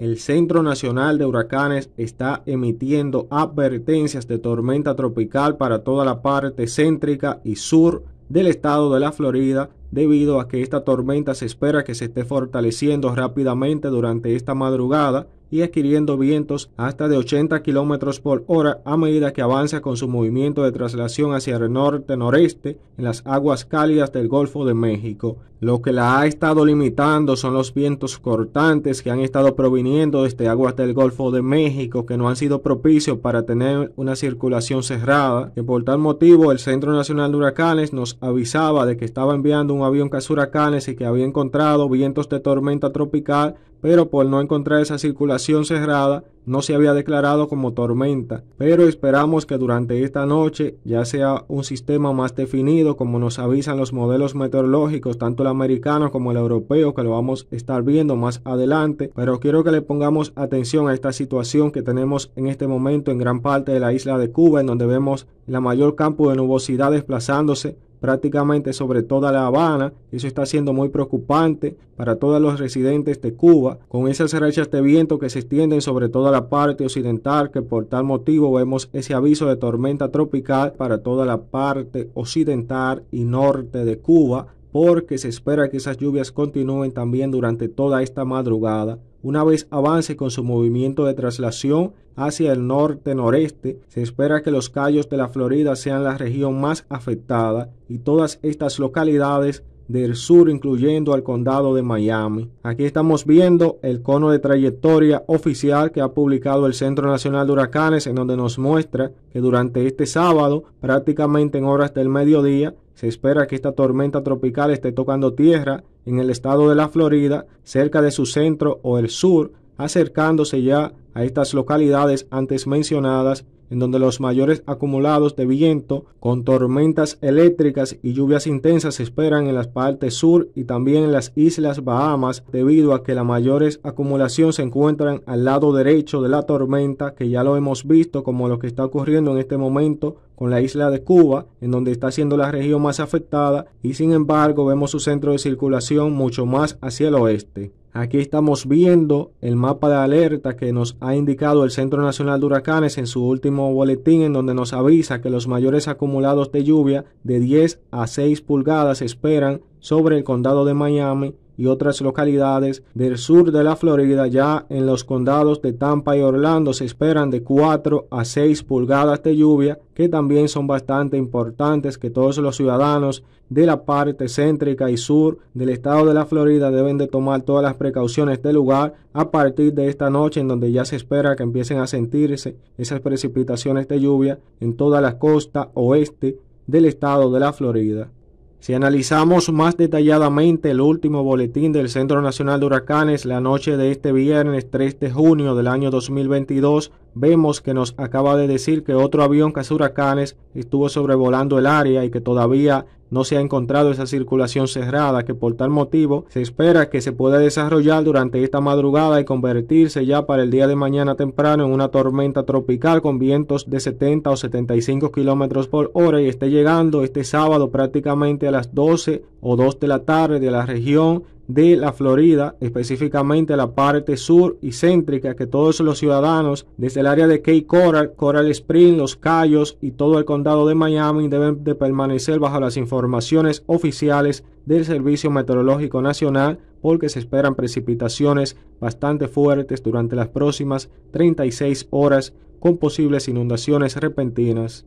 el Centro Nacional de Huracanes está emitiendo advertencias de tormenta tropical para toda la parte céntrica y sur del estado de la Florida debido a que esta tormenta se espera que se esté fortaleciendo rápidamente durante esta madrugada y adquiriendo vientos hasta de 80 km por hora a medida que avanza con su movimiento de traslación hacia el norte-noreste en las aguas cálidas del Golfo de México. Lo que la ha estado limitando son los vientos cortantes que han estado proviniendo desde este aguas del Golfo de México que no han sido propicios para tener una circulación cerrada, y por tal motivo el Centro Nacional de Huracanes nos avisaba de que estaba enviando un avión casi huracanes y que había encontrado vientos de tormenta tropical pero por no encontrar esa circulación cerrada no se había declarado como tormenta, pero esperamos que durante esta noche ya sea un sistema más definido como nos avisan los modelos meteorológicos, tanto el americano como el europeo, que lo vamos a estar viendo más adelante, pero quiero que le pongamos atención a esta situación que tenemos en este momento en gran parte de la isla de Cuba, en donde vemos la mayor campo de nubosidad desplazándose prácticamente sobre toda La Habana. Eso está siendo muy preocupante para todos los residentes de Cuba, con esas rachas de viento que se extienden sobre toda la parte occidental, que por tal motivo vemos ese aviso de tormenta tropical para toda la parte occidental y norte de Cuba porque se espera que esas lluvias continúen también durante toda esta madrugada. Una vez avance con su movimiento de traslación hacia el norte-noreste, se espera que los callos de la Florida sean la región más afectada y todas estas localidades del sur, incluyendo al condado de Miami. Aquí estamos viendo el cono de trayectoria oficial que ha publicado el Centro Nacional de Huracanes, en donde nos muestra que durante este sábado, prácticamente en horas del mediodía, se espera que esta tormenta tropical esté tocando tierra en el estado de la Florida, cerca de su centro o el sur, acercándose ya a estas localidades antes mencionadas, en donde los mayores acumulados de viento con tormentas eléctricas y lluvias intensas se esperan en las partes sur y también en las islas Bahamas, debido a que la mayores acumulación se encuentran al lado derecho de la tormenta, que ya lo hemos visto como lo que está ocurriendo en este momento con la isla de Cuba, en donde está siendo la región más afectada, y sin embargo vemos su centro de circulación mucho más hacia el oeste. Aquí estamos viendo el mapa de alerta que nos ha indicado el Centro Nacional de Huracanes en su último boletín en donde nos avisa que los mayores acumulados de lluvia de 10 a 6 pulgadas esperan sobre el condado de Miami y otras localidades del sur de la Florida, ya en los condados de Tampa y Orlando se esperan de 4 a 6 pulgadas de lluvia, que también son bastante importantes que todos los ciudadanos de la parte céntrica y sur del estado de la Florida deben de tomar todas las precauciones del lugar a partir de esta noche en donde ya se espera que empiecen a sentirse esas precipitaciones de lluvia en toda la costa oeste del estado de la Florida. Si analizamos más detalladamente el último boletín del Centro Nacional de Huracanes la noche de este viernes 3 de junio del año 2022, vemos que nos acaba de decir que otro avión huracanes estuvo sobrevolando el área y que todavía no se ha encontrado esa circulación cerrada que por tal motivo se espera que se pueda desarrollar durante esta madrugada y convertirse ya para el día de mañana temprano en una tormenta tropical con vientos de 70 o 75 kilómetros por hora y esté llegando este sábado prácticamente a las 12 o 2 de la tarde de la región de la Florida, específicamente la parte sur y céntrica, que todos los ciudadanos desde el área de Key Coral, Coral Spring, Los Cayos y todo el condado de Miami deben de permanecer bajo las informaciones oficiales del Servicio Meteorológico Nacional porque se esperan precipitaciones bastante fuertes durante las próximas 36 horas con posibles inundaciones repentinas.